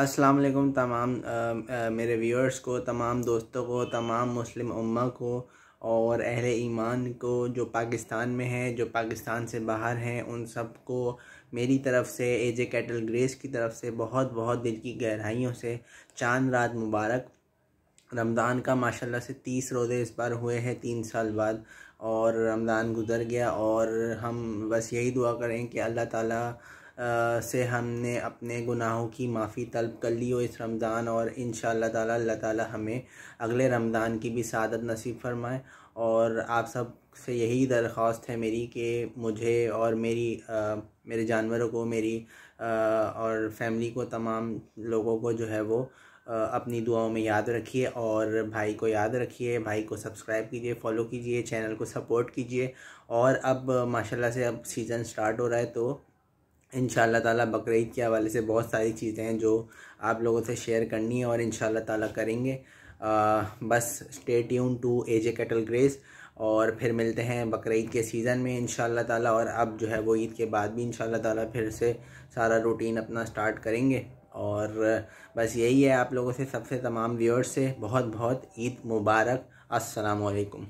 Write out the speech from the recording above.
अस्सलाम वालेकुम तमाम आ, आ, मेरे व्यूअर्स को तमाम दोस्तों को तमाम मुस्लिम उम्मा को और अहल ईमान को जो पाकिस्तान में है जो पाकिस्तान से बाहर हैं उन सब को मेरी तरफ़ से एजे कैटल ग्रेस की तरफ से बहुत बहुत दिल की गहराइयों से चांद रात मुबारक रमज़ान का माशाल्लाह से तीस रोज़े इस बार हुए हैं तीन साल बाद और रमज़ान गुजर गया और हम बस यही दुआ करें कि अल्लाह ताला से हमने अपने गुनाहों की माफ़ी तलब कर ली हो इस रमज़ान और इन ताला अल्लाह ताला हमें अगले रमज़ान की भी सादत नसीब फरमाए और आप सब से यही दरख्वास्त है मेरी कि मुझे और मेरी आ, मेरे जानवरों को मेरी आ, और फैमिली को तमाम लोगों को जो है वो आ, अपनी दुआओं में याद रखिए और भाई को याद रखिए भाई को सब्सक्राइब कीजिए फॉलो कीजिए चैनल को सपोर्ट कीजिए और अब माशाल्लाह से अब सीज़न स्टार्ट हो रहा है तो इन ताला बकरीद के हवाले से बहुत सारी चीज़ें हैं जो आप लोगों से शेयर करनी है और इन ताला करेंगे आ, बस stay tune to A J cattle grace और फिर मिलते हैं बकरीद के सीज़न में इन ताला और अब जो है वो ईद के बाद भी इन ताला फिर से सारा रूटीन अपना स्टार्ट करेंगे और बस यही है आप लोगों से सबसे तमाम व्यूअर्स से बहुत बहुत ईद मुबारक अस्सलाम